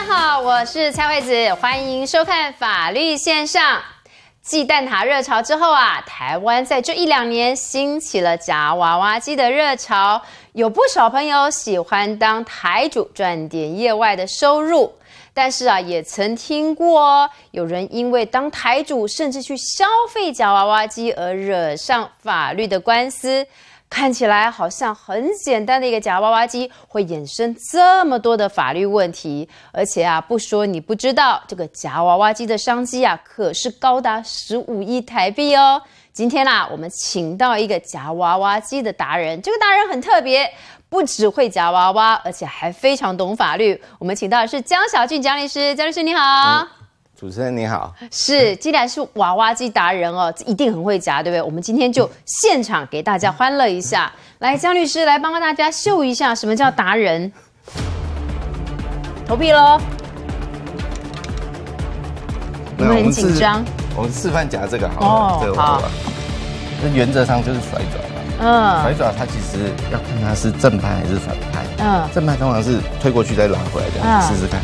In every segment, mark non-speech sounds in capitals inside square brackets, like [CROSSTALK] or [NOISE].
大家好，我是蔡惠子，欢迎收看法律线上。继蛋挞热潮之后啊，台湾在这一两年兴起了夹娃娃机的热潮，有不少朋友喜欢当台主赚点业外的收入。但是啊，也曾听过有人因为当台主甚至去消费夹娃娃机而惹上法律的官司。看起来好像很简单的一个夹娃娃机会衍生这么多的法律问题，而且啊，不说你不知道，这个夹娃娃机的商机啊，可是高达十五亿台币哦。今天啦，我们请到一个夹娃娃机的达人，这个达人很特别，不只会夹娃娃，而且还非常懂法律。我们请到的是江小俊江律师，江律师你好。主持人你好，是，既然是娃娃机达人哦，一定很会夹，对不对？我们今天就现场给大家欢乐一下，来，江律师来帮帮大家秀一下什么叫达人，投币喽。我们很紧张，我们示范夹这个好，这个好，这原则上就是甩爪，嘛，嗯，甩爪它其实要看它是正拍还是反拍，嗯，正拍通常是推过去再拉回来，这样试试看。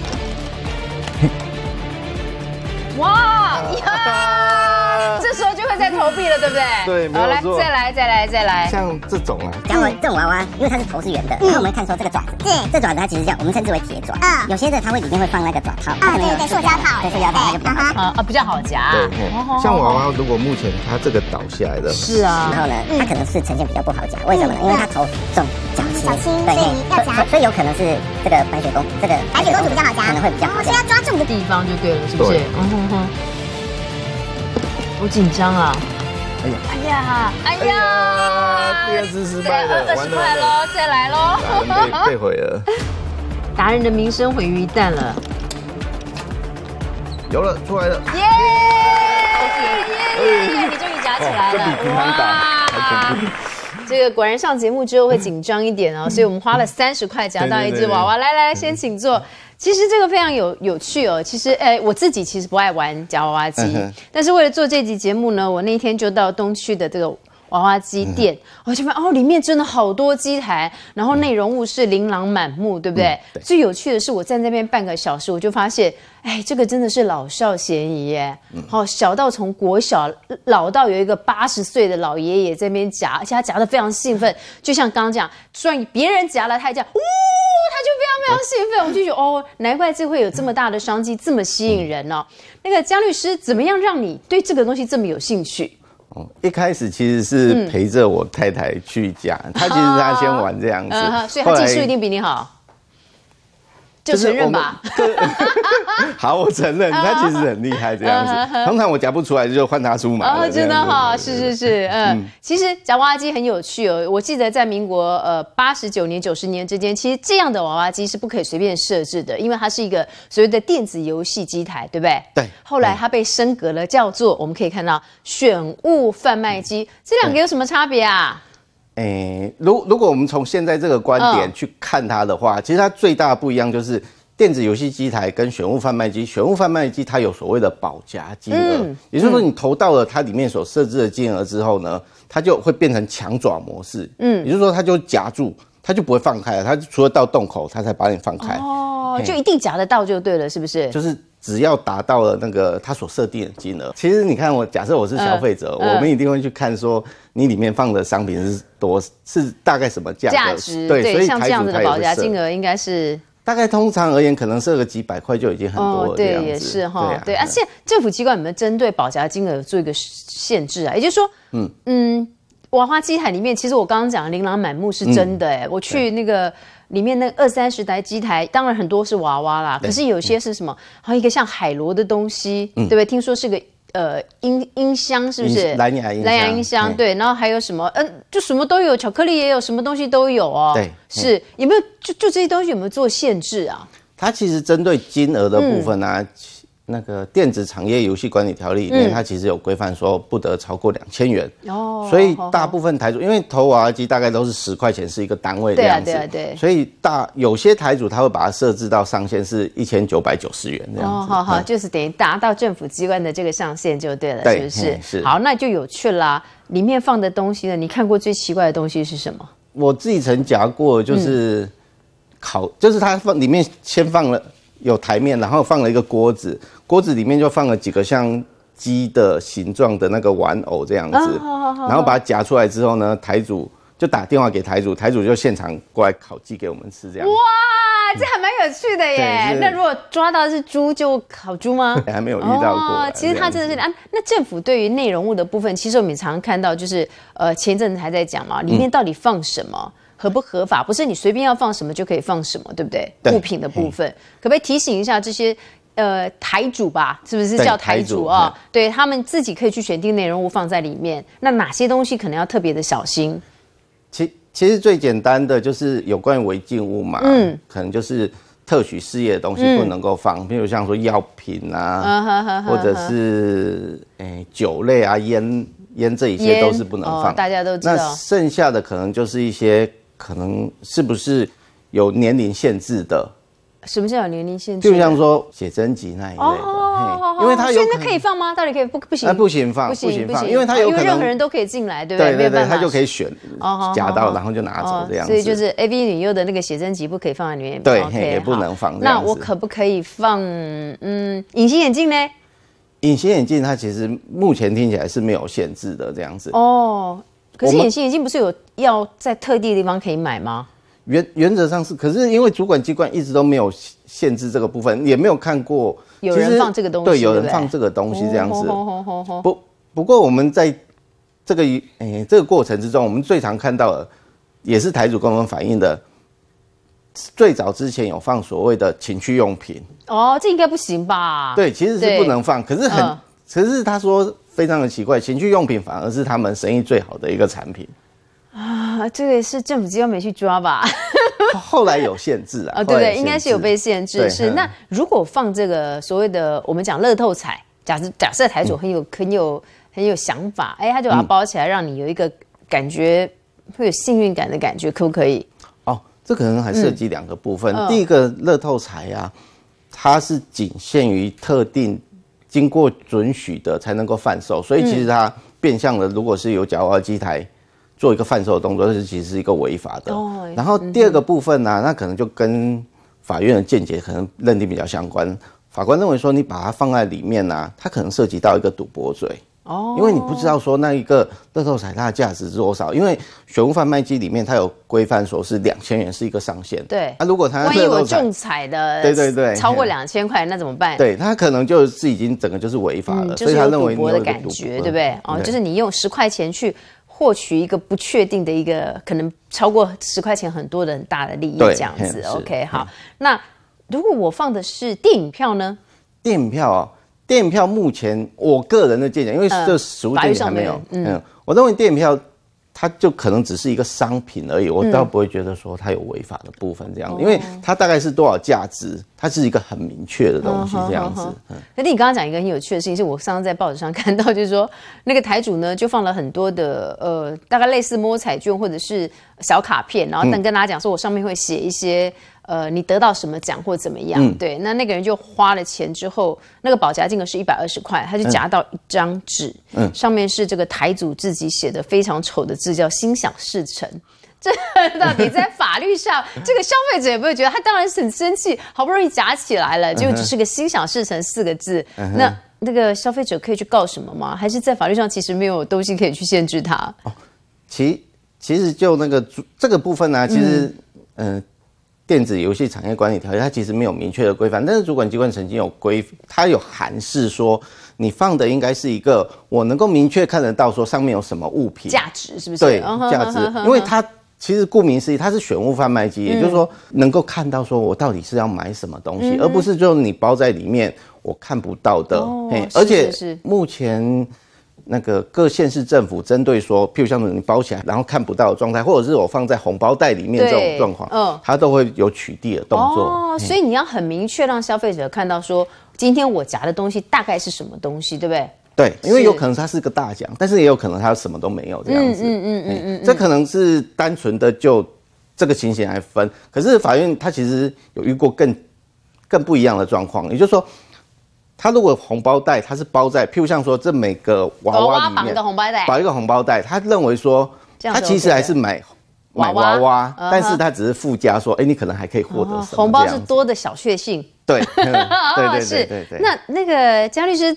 啊！[LAUGHS] 这时候就会在投币了，对不对？对，没错。再来，再来，再来。像这种啊，像我这娃娃，因为它是头是圆的。那我们看说这个爪子，是这爪子它其实这样，我们称之为铁爪。嗯，有些的它会里面会放那个爪套。啊，对对，塑胶套。对，塑胶套就比较好啊啊，比较好夹。对，像娃娃，如果目前它这个倒下来的，是啊。然后呢，它可能是呈现比较不好夹，为什么？呢？因为它头重脚轻，对，要夹，所以有可能是这个白雪公主，这个白雪公主比较好夹，可能会比较。就是要抓重的地方就对了，是不是？嗯哼哼。好紧张啊！哎呀，哎呀，哎呀！第二次失败了，三十块喽，再来喽！被毁了，达人的名声毁于一旦了。有了，出来了！耶！耶耶耶！你终于夹起来了，哇！这个果然上节目之后会紧张一点哦，所以我们花了三十块夹到一只娃娃。来来来，先请坐。其实这个非常有有趣哦。其实，哎，我自己其实不爱玩夹娃娃机，但是为了做这集节目呢，我那一天就到东区的这个。娃娃机店，我去玩哦，里面真的好多机台，然后内容物是琳琅满目，对不对？最有趣的是，我在那边半个小时，我就发现，哎，这个真的是老少咸宜耶。好，小到从国小，老到有一个八十岁的老爷爷在那边夹，而且他夹的非常兴奋，就像刚刚讲，虽然别人夹了，他一样，呜，他就非常非常兴奋。我就觉得，哦，难怪这会有这么大的商机，这么吸引人呢。那个江律师，怎么样让你对这个东西这么有兴趣？一开始其实是陪着我太太去讲，她其实她先玩这样子，所以技术一定比你好。就承认嘛，好，我承认他其实很厉害这样子。通常我夹不出来，就换他出嘛。哦，真的哈，是是是，嗯，其实夹娃娃机很有趣哦。我记得在民国呃八十九年九十年之间，其实这样的娃娃机是不可以随便设置的，因为它是一个所谓的电子游戏机台，对不对？对。后来它被升格了，叫做我们可以看到选物贩卖机，这两个有什么差别啊？诶，如如果我们从现在这个观点去看它的话，其实它最大的不一样就是电子游戏机台跟选物贩卖机，选物贩卖机它有所谓的保夹金额，也就是说你投到了它里面所设置的金额之后呢，它就会变成强爪模式，嗯，也就是说它就夹住，它就不会放开了，它除了到洞口它才把你放开，哦，就一定夹得到就对了，是不是？就是。只要达到了那个他所设定的金额，其实你看我假设我是消费者，我们一定会去看说你里面放的商品是多是大概什么价？价值对，所以像这样子的保价金额应该是大概通常而言，可能设个几百块就已经很多了。对，也是哈，对。啊，且政府机关有没有针对保价金额做一个限制啊？也就是说，嗯嗯，娃娃机台里面其实我刚刚讲的琳琅满目是真的，我去那个。里面那二三十台机台，当然很多是娃娃啦，可是有些是什么？还有一个像海螺的东西，对不对？听说是个呃音音箱，是不是？蓝牙音箱，蓝牙音箱，对。然后还有什么？嗯，就什么都有，巧克力也有，什么东西都有哦。对，是有没有？就就这些东西有没有做限制啊？它其实针对金额的部分啊。那个电子产业游戏管理条例里面，它其实有规范说不得超过两千元。哦，所以大部分台主，因为投娃娃机大概都是十块钱是一个单位这样子。对对。所以大有些台主他会把它设置到上限是一千九百九十元这样子。哦，好好，就是等于达到政府机关的这个上限就对了，是不是？是。好，那就有趣啦。里面放的东西呢，你看过最奇怪的东西是什么？我自己曾夹过，就是烤，就是它放里面先放了。有台面，然后放了一个锅子，锅子里面就放了几个像鸡的形状的那个玩偶这样子，然后把它夹出来之后呢，台主就打电话给台主，台主就现场过来烤鸡给我们吃这样。哇，这还蛮有趣的耶。那如果抓到是猪，就烤猪吗？[LAUGHS] 还没有遇到过。其实他真的是啊。那政府对于内容物的部分，其实我们常看到就是，呃，前阵子还在讲嘛，里面到底放什么？合不合法？不是你随便要放什么就可以放什么，对不对？物品的部分，可不可以提醒一下这些呃台主吧？是不是叫台主啊？对他们自己可以去选定内容物放在里面。那哪些东西可能要特别的小心？其其实最简单的就是有关于违禁物嘛，嗯，可能就是特许事业的东西不能够放，比如像说药品啊，或者是诶酒类啊、烟烟这一些都是不能放，大家都知道。那剩下的可能就是一些。可能是不是有年龄限制的？什么叫有年龄限制？就像说写真集那一类的，因为它有现在可以放吗？到底可以不不行？那不行放不行不行，因为它有可能任何人都可以进来，对不对对，他就可以选夹到，然后就拿走这样子。所以就是 A B 女优的那个写真集不可以放在里面，对，也不能放。那我可不可以放嗯隐形眼镜呢？隐形眼镜它其实目前听起来是没有限制的这样子哦。可是眼形眼镜不是有要在特定的地方可以买吗？原原则上是，可是因为主管机关一直都没有限制这个部分，也没有看过有人放这个东西，对，有人放这个东西这样子。不不过，我们在这个诶这个过程之中，我们最常看到的，也是台主跟我们反映的，最早之前有放所谓的情趣用品。哦，这应该不行吧？对，其实是不能放，可是很，可是他说。非常的奇怪，情趣用品反而是他们生意最好的一个产品啊！这个是政府机关没去抓吧？[LAUGHS] 后来有限制啊！啊，[LAUGHS] 对对，应该是有被限制。是那如果放这个所谓的我们讲乐透彩，假设假设台主很有很有很有想法，哎，他就把它包起来，让你有一个感觉会有幸运感的感觉，可不可以？哦，这可能还涉及两个部分。第一个乐透彩啊，它是仅限于特定。经过准许的才能够贩售，所以其实它变相的，如果是有假老虎机台做一个贩售的动作，这是其实一个违法的。然后第二个部分呢，那可能就跟法院的见解可能认定比较相关。法官认为说，你把它放在里面呢，它可能涉及到一个赌博罪。哦，因为你不知道说那一个乐透彩它的价值是多少，因为选物贩卖机里面它有规范说是两千元是一个上限。对，那如果它万一我中彩的，对对对，超过两千块那怎么办？对，它可能就是已经整个就是违法了，就是赌博的感觉，对不对？哦，就是你用十块钱去获取一个不确定的一个可能超过十块钱很多的很大的利益这样子。OK，好，那如果我放的是电影票呢？电影票啊。电影票目前，我个人的见解，因为这实物电影还没有，嗯，我认为电影票它就可能只是一个商品而已，我倒不会觉得说它有违法的部分这样，因为它大概是多少价值，它是一个很明确的东西这样子。那你刚刚讲一个很有趣的事情，是我上次在报纸上看到，就是说那个台主呢就放了很多的呃，大概类似摸彩券或者是小卡片，然后但跟大家讲说我上面会写一些。呃，你得到什么奖或怎么样？对，那那个人就花了钱之后，那个保夹金额是一百二十块，他就夹到一张纸，嗯上面是这个台主自己写的非常丑的字，叫“心想事成”。这到底在 [LAUGHS] 法律上，这个消费者也不会觉得他当然是很生气，好不容易夹起来了，就只是个“心想事成”四个字。那那个消费者可以去告什么吗？还是在法律上其实没有东西可以去限制他？哦，其其实就那个这个部分呢，其实，嗯。电子游戏产业管理条例，它其实没有明确的规范，但是主管机关曾经有规，它有函示说，你放的应该是一个我能够明确看得到，说上面有什么物品，价值是不是？对，价值，因为它其实顾名思义，它是选物贩卖机，也就是说能够看到说我到底是要买什么东西，而不是就你包在里面我看不到的。哦，而且目前。那个各县市政府针对说，譬如像你包起来，然后看不到的状态，或者是我放在红包袋里面这种状况，嗯，它都会有取缔的动作。哦，所以你要很明确让消费者看到说，今天我夹的东西大概是什么东西，对不对？对，因为有可能它是个大奖，但是也有可能它什么都没有这样子。嗯嗯嗯嗯嗯，这可能是单纯的就这个情形来分。可是法院它其实有遇过更更不一样的状况，也就是说。他如果红包袋，他是包在，譬如像说这每个娃娃里面，包一个红包袋。包一个红包袋，他认为说，他其实还是买娃娃，但是他只是附加说，哎，你可能还可以获得什么红包是多的小确幸。对，[LAUGHS] 对对对对。那那个江律师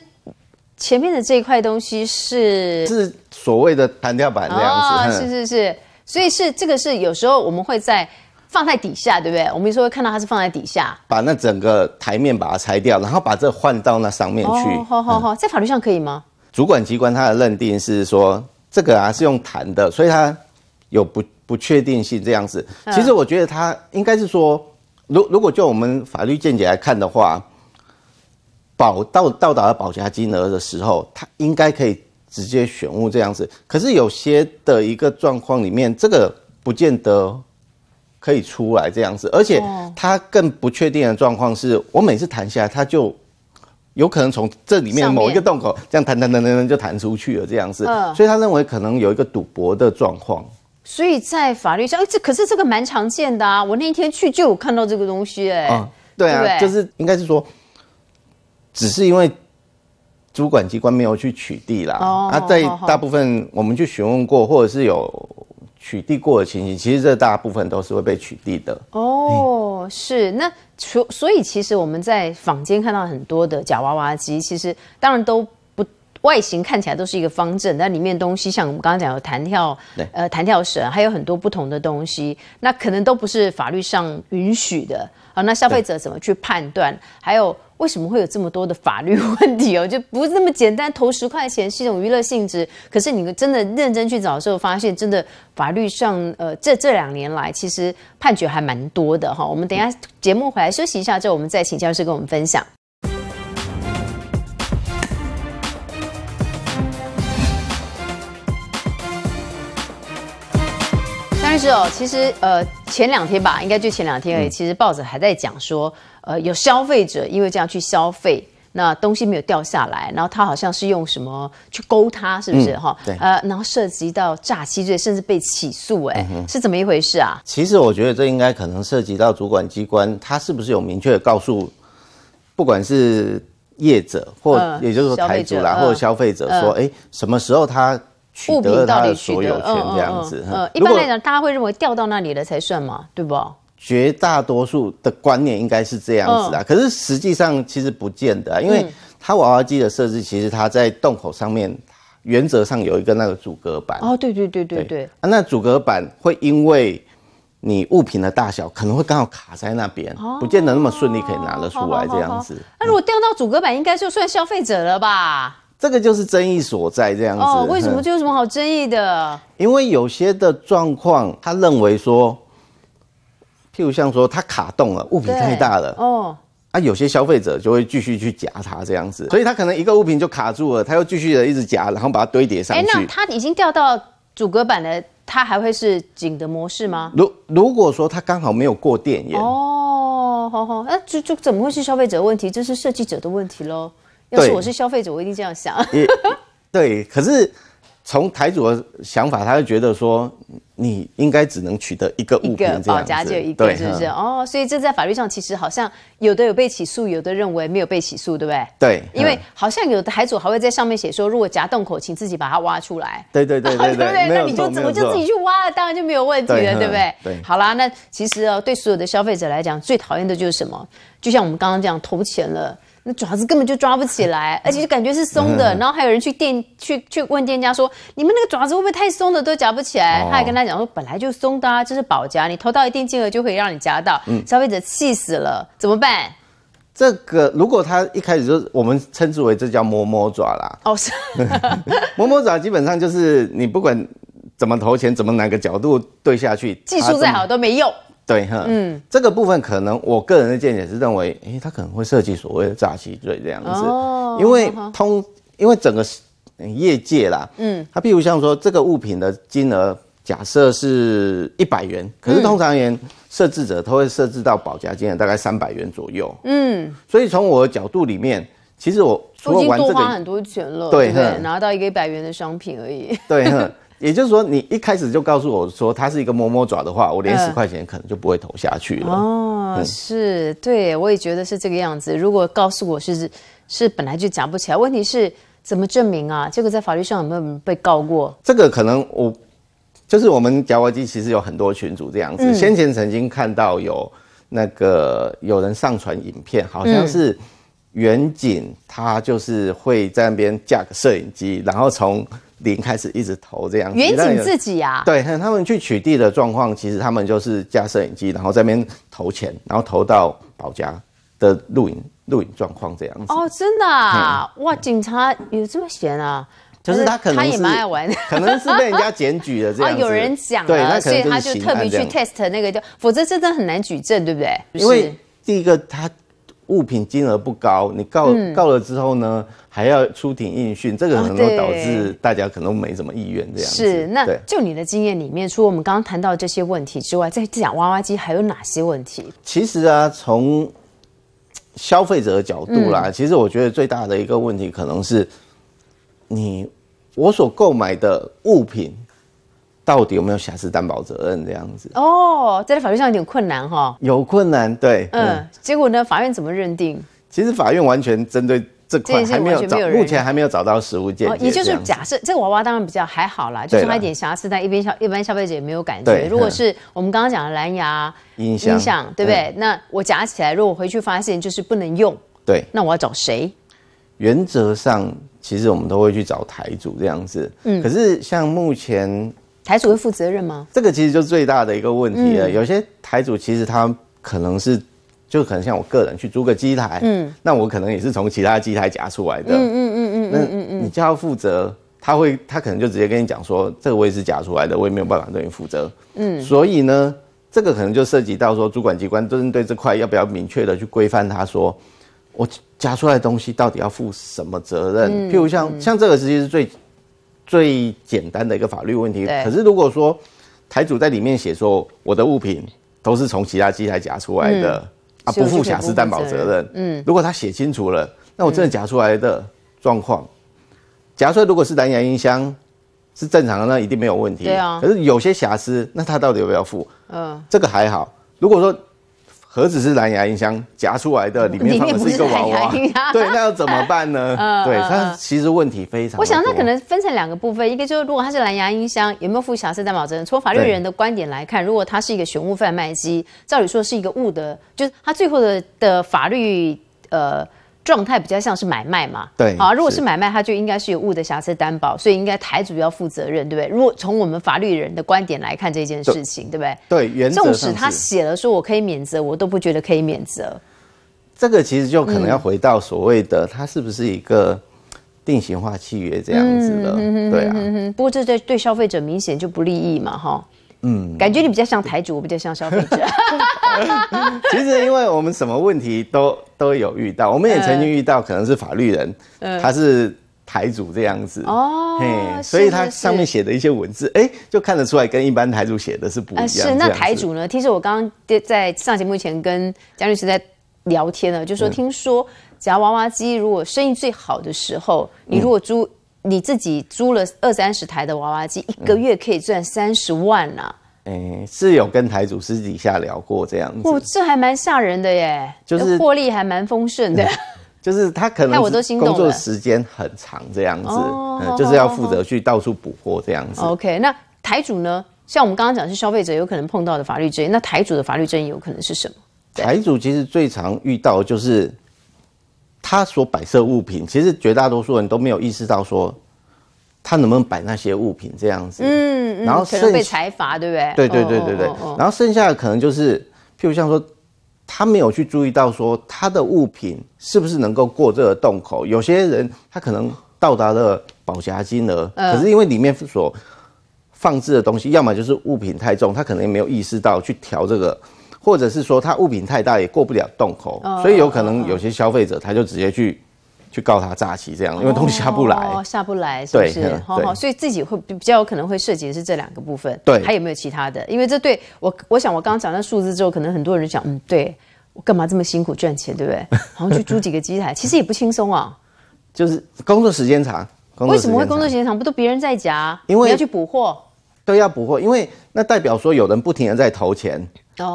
前面的这一块东西是是所谓的弹跳板这样子，是是是，所以是这个是有时候我们会在。放在底下，对不对？我们说会看到它是放在底下，把那整个台面把它拆掉，然后把这换到那上面去。好好好，在法律上可以吗？主管机关它的认定是说这个啊是用弹的，所以它有不不确定性这样子。其实我觉得它应该是说，如如果就我们法律见解来看的话，保到到达了保价金额的时候，它应该可以直接选物这样子。可是有些的一个状况里面，这个不见得。可以出来这样子，而且他更不确定的状况是，我每次弹下来，他就有可能从这里面某一个洞口这样弹弹弹弹弹就弹出去了这样子，所以他认为可能有一个赌博的状况。所以在法律上，哎，这可是这个蛮常见的啊！我那天去就有看到这个东西哎，对啊，就是应该是说，只是因为主管机关没有去取缔啦。哦，啊，在大部分我们去询问过，或者是有。取缔过的情形，其实这大部分都是会被取缔的。哦，是那所所以，其实我们在坊间看到很多的假娃娃机，其实当然都不外形看起来都是一个方阵，但里面东西像我们刚刚讲有弹跳、呃弹跳绳，还有很多不同的东西，那可能都不是法律上允许的。啊。那消费者怎么去判断？还有？为什么会有这么多的法律问题哦？[LAUGHS] 就不是那么简单，投十块钱是一种娱乐性质。可是你们真的认真去找的时候，发现真的法律上，呃，这这两年来其实判决还蛮多的哈。我们等下节目回来休息一下之后，我们再请教授跟我们分享。是哦，其实呃前两天吧，应该就前两天而已。其实报纸还在讲说，呃，有消费者因为这样去消费，那东西没有掉下来，然后他好像是用什么去勾它，是不是哈？对，呃，然后涉及到诈欺罪，甚至被起诉，哎，是怎么一回事啊？其实我觉得这应该可能涉及到主管机关，他是不是有明确告诉，不管是业者或也就是说台主啦，或者消费者说，哎，什么时候他？物品到底所有权这样子，呃，一般来讲，大家会认为掉到那里了才算嘛，对不？绝大多数的观念应该是这样子啊，可是实际上其实不见得，因为它娃娃机的设置，其实它在洞口上面原则上有一个那个阻隔板。哦，对对对对对。啊，那阻隔板会因为你物品的大小，可能会刚好卡在那边，不见得那么顺利可以拿得出来这样子。那如果掉到阻隔板，应该就算消费者了吧？这个就是争议所在，这样子。哦，为什么就 [LAUGHS] 有什么好争议的？因为有些的状况，他认为说，譬如像说它卡动了，物品太大了，哦，啊，有些消费者就会继续去夹它这样子，所以他可能一个物品就卡住了，他又继续的一直夹，然后把它堆叠上去。哎，那他已经掉到阻隔板的，它还会是紧的模式吗？如如果说他刚好没有过电，源。哦，好好，那就就怎么会是消费者问题？这是设计者的问题喽。要是我是消费者，我一定这样想。[LAUGHS] 对，可是从台主的想法，他就觉得说，你应该只能取得一个，一个保夹就一个，是不是？哦，所以这在法律上其实好像有的有被起诉，有的认为没有被起诉，对不对？对，因为好像有的台主还会在上面写说，如果夹洞口，请自己把它挖出来。对对对对对，[LAUGHS] 那你就怎么就自己去挖了？当然就没有问题了，对不对？对，好啦，那其实哦，对所有的消费者来讲，最讨厌的就是什么？就像我们刚刚讲，投钱了。那爪子根本就抓不起来，[LAUGHS] 而且就感觉是松的。然后还有人去店去去问店家说：“你们那个爪子会不会太松了，都夹不起来？”他还跟他讲说：“本来就松的啊，这是保夹，你投到一定金额就可以让你夹到。”消费者气死了，怎么办？这个如果他一开始就我们称之为这叫摸摸爪啦。[LAUGHS] 哦，是摸摸爪，基本上就是你不管怎么投钱，怎么哪个角度对下去，技术再好都没用。对哈，嗯，这个部分可能我个人的见解是认为，哎，他可能会涉及所谓的诈欺罪这样子，哦，因为通因为整个业界啦，嗯，他譬如像说这个物品的金额假设是一百元，可是通常员设置者都会设置到保价金额大概三百元左右，嗯，所以从我的角度里面，其实我已经多花很多钱了，对，拿到一个一百元的商品而已，对。[LAUGHS] 也就是说，你一开始就告诉我说它是一个摸摸爪的话，我连十块钱可能就不会投下去了。哦，是，对，我也觉得是这个样子。如果告诉我是是本来就讲不起来，问题是怎么证明啊？这个在法律上有没有被告过？这个可能我就是我们夹娃机其实有很多群主这样子，先前曾经看到有那个有人上传影片，好像是远景，他就是会在那边架个摄影机，然后从。零开始一直投这样，远景自己啊？对，他们去取缔的状况，其实他们就是架摄影机，然后这边投钱，然后投到保家的录影录影状况这样子。哦，真的哇，警察有这么闲啊？就是他可能他也蛮爱玩，[LAUGHS] 可能是被人家检举的这样子。[LAUGHS] 有人讲了，所以他就特别去 test 那个，否则真的很难举证，对不对？因为第一个他。物品金额不高，你告告了之后呢，还要出庭应讯，这个可能导致大家可能没什么意愿这样子。是，那就你的经验里面，除了我们刚刚谈到这些问题之外，在讲娃娃机还有哪些问题？其实啊，从消费者的角度啦，其实我觉得最大的一个问题可能是，你我所购买的物品。到底有没有瑕疵担保责任这样子？哦，在法律上有点困难哈。有困难，对，嗯。结果呢？法院怎么认定？其实法院完全针对这块还没有，目前还没有找到实物件。也就是假设这个娃娃当然比较还好啦，就是差一点瑕疵，但一般消一般消费者也没有感觉。如果是我们刚刚讲的蓝牙音箱，对不对？那我夹起来，如果回去发现就是不能用，对，那我要找谁？原则上，其实我们都会去找台主这样子。嗯，可是像目前。台主会负责任吗？这个其实就最大的一个问题了。有些台主其实他可能是，就可能像我个人去租个机台，嗯，那我可能也是从其他机台夹出来的，嗯嗯嗯嗯，那你就要负责，他会他可能就直接跟你讲说，这个我也是夹出来的，我也没有办法对你负责，嗯，所以呢，这个可能就涉及到说主管机关针对这块要不要明确的去规范他说，我夹出来东西到底要负什么责任？譬如像像这个，其实是最。最简单的一个法律问题，可是如果说台主在里面写说我的物品都是从其他机台夹出来的，啊不负瑕疵担保责任，嗯，如果他写清楚了，那我真的夹出来的状况，夹出来如果是蓝牙音箱是正常的，那一定没有问题，对啊，可是有些瑕疵，那他到底要不要付？嗯，这个还好，如果说。盒子是蓝牙音箱夹出来的，里面里面是一个娃娃，对，那要怎么办呢？[LAUGHS] 对，它其实问题非常。我想它可能分成两个部分，一个就是如果它是蓝牙音箱，有没有负瑕疵担保责任？从法律人的观点来看，如果它是一个熊物贩卖机，照理说是一个物的，就是它最后的的法律呃。状态比较像是买卖嘛，对，好，如果是买卖，它就应该是有物的瑕疵担保，所以应该台主要负责任，对不对？如果从我们法律人的观点来看这件事情，对不对？对，原则纵使他写了说我可以免责，我都不觉得可以免责。这个其实就可能要回到所谓的他是不是一个定型化契约这样子的，对啊。不过这对对消费者明显就不利益嘛，哈。嗯，感觉你比较像台主，我比较像消费者。[LAUGHS] [LAUGHS] 其实，因为我们什么问题都都有遇到，我们也曾经遇到，可能是法律人，他是台主这样子哦，所以他上面写的一些文字，哎，就看得出来跟一般台主写的是不一样。是那台主呢？其实我刚刚在上节目前跟蒋律师在聊天呢，就说听说，只要娃娃机如果生意最好的时候，你如果租你自己租了二三十台的娃娃机，一个月可以赚三十万呢。哎，是有跟台主私底下聊过这样子，哇，这还蛮吓人的耶，就是获利还蛮丰盛的，[LAUGHS] 就是他可能工作时间很长这样子，就是要负责去到处补货这样子。OK，那台主呢？像我们刚刚讲是消费者有可能碰到的法律争议，那台主的法律争议有可能是什么？台主其实最常遇到就是他所摆设物品，其实绝大多数人都没有意识到说。他能不能摆那些物品这样子？嗯，然后可能被财罚，对不对？对对对对对。然后剩下的可能就是，譬如像说，他没有去注意到说他的物品是不是能够过这个洞口。有些人他可能到达了保匣金额，可是因为里面所放置的东西，要么就是物品太重，他可能没有意识到去调这个，或者是说他物品太大也过不了洞口，所以有可能有些消费者他就直接去。去告他诈欺这样，因为东西下不来，下不来是不是？好，所以自己会比较有可能会涉及的是这两个部分。对，还有没有其他的？因为这对我，我想我刚刚讲那数字之后，可能很多人想，嗯，对我干嘛这么辛苦赚钱，对不对？然 [LAUGHS] 后去租几个机台，其实也不轻松啊。就是工作时间长，为什么会工作时间长？不都别人在夹？因为要去补货。对，要补货，因为那代表说有人不停的在投钱。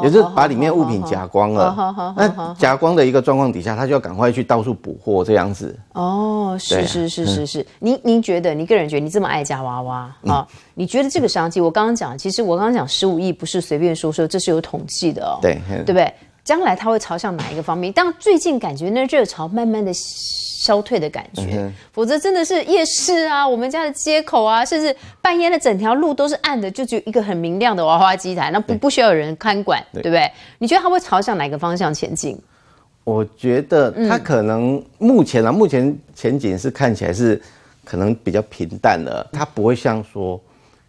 也是把里面物品夹光了，那夹光的一个状况底下，他就要赶快去到处补货这样子。哦，是是是是是，您您觉得，你个人觉得，你这么爱夹娃娃啊？你觉得这个商机？我刚刚讲，其实我刚刚讲十五亿不是随便说说，这是有统计的哦，对对不对？将来它会朝向哪一个方面？但最近感觉那热潮慢慢的消退的感觉，否则真的是夜市啊，我们家的街口啊，甚至半夜的整条路都是暗的，就只有一个很明亮的娃娃机台，那不不需要有人看管，对不对？你觉得它会朝向哪个方向前进？我觉得它可能目前啊，目前前景是看起来是可能比较平淡的，它不会像说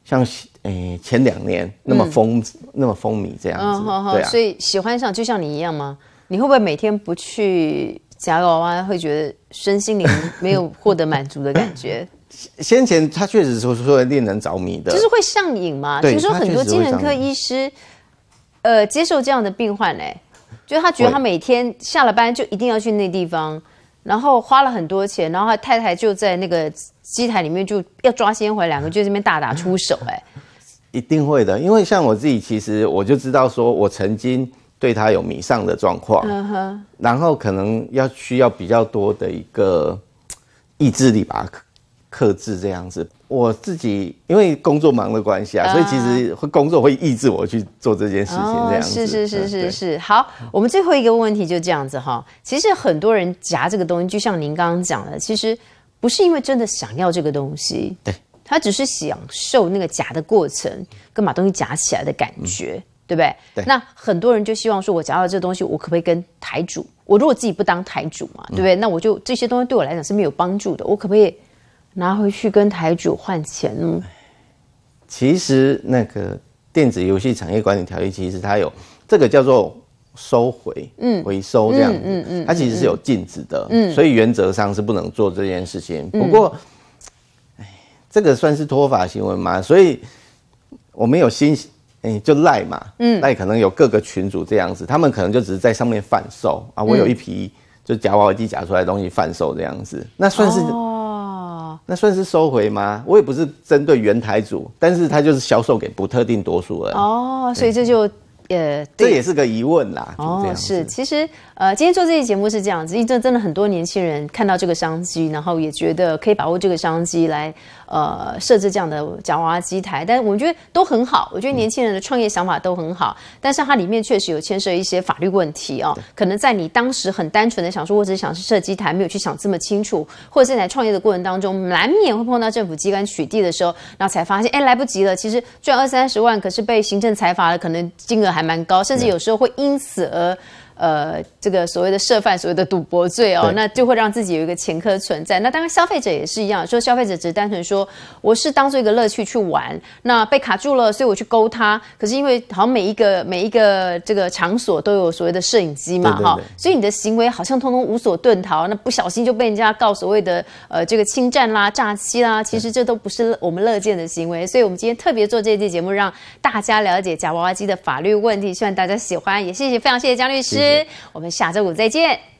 像。哎，前两年那么风那么风靡这样子，对啊，所以喜欢上就像你一样吗？你会不会每天不去夹娃娃，会觉得身心灵没有获得满足的感觉？[LAUGHS] 先前他确实是说令人着迷的，就是会上瘾嘛？听说很多精神科医师，呃，接受这样的病患，哎，就他觉得他每天下了班就一定要去那地方，然后花了很多钱，然后他太太就在那个机台里面就要抓先回，两个，就在那边大打出手，哎。一定会的，因为像我自己，其实我就知道，说我曾经对他有迷上的状况，然后可能要需要比较多的一个意志力吧，克制这样子。我自己因为工作忙的关系啊，所以其实会工作会抑制我去做这件事情这样子。是是是是是，好，我们最后一个问题就这样子哈。其实很多人夹这个东西，就像您刚刚讲的，其实不是因为真的想要这个东西。对。他只是享受那个夹的过程，跟把东西夹起来的感觉，对不对？对。那很多人就希望说，我夹到这东西，我可不可以跟台主？我如果自己不当台主嘛，对不对？那我就这些东西对我来讲是没有帮助的，我可不可以拿回去跟台主换钱呢？其实那个电子游戏产业管理条例，其实它有这个叫做收回、回收这样子，它其实是有禁止的，所以原则上是不能做这件事情。不过。这个算是脱法行为吗？所以我们有新，哎，就赖嘛，嗯，赖可能有各个群主这样子，他们可能就只是在上面贩售啊，我有一批就假娃机假出来东西贩售这样子，那算是哦，那算是收回吗？我也不是针对原台主，但是他就是销售给不特定多数人哦，所以这就呃，这也是个疑问啦。哦，是，其实。呃，今天做这期节目是这样子，因为真的很多年轻人看到这个商机，然后也觉得可以把握这个商机来，呃，设置这样的假娃娃机台。但是我觉得都很好，我觉得年轻人的创业想法都很好。但是它里面确实有牵涉一些法律问题啊，可能在你当时很单纯的想说，我只是想设机台，没有去想这么清楚，或者在创业的过程当中，难免会碰到政府机关取缔的时候，然后才发现，哎，来不及了。其实赚二三十万，可是被行政裁罚了，可能金额还蛮高，甚至有时候会因此而。呃，这个所谓的涉犯所谓的赌博罪哦，那就会让自己有一个前科存在。那当然消费者也是一样，说消费者只是单纯说我是当做一个乐趣去玩，那被卡住了，所以我去勾它。可是因为好像每一个每一个这个场所都有所谓的摄影机嘛哈，所以你的行为好像通通无所遁逃，那不小心就被人家告所谓的呃这个侵占啦、诈欺啦，其实这都不是我们乐见的行为。所以我们今天特别做这期节目，让大家了解假娃娃机的法律问题，希望大家喜欢，也谢谢非常谢谢江律师。我们下周五再见。